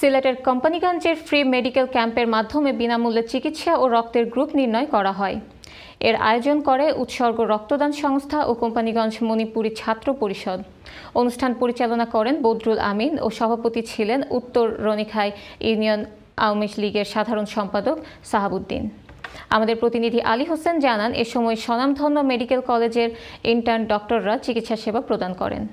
সিলেটের কোম্পানিগঞ্জের free medical ক্যাম্পের মাধ্যমে বিনামূল্যে চিকিৎসা ও রক্তের গ্রুপ নির্ণয় করা হয় এর আয়োজন করে উৎসর্গ রক্তদান সংস্থা ও কোম্পানিগঞ্জ মণিপুরী ছাত্র পরিষদ অনুষ্ঠান পরিচালনা করেন বদরুল আমিন ও সভাপতি ছিলেন উত্তর রনিখাই ইউনিয়ন আওয়ামী লীগের সাধারণ সম্পাদক সাহাবুদ্দিন আমাদের প্রতিনিধি আলী হোসেন জানান এ সময় স্বনামধন্য মেডিকেল কলেজের ইন্টার্ন ডক্টররা চিকিৎসা সেবা প্রদান করেন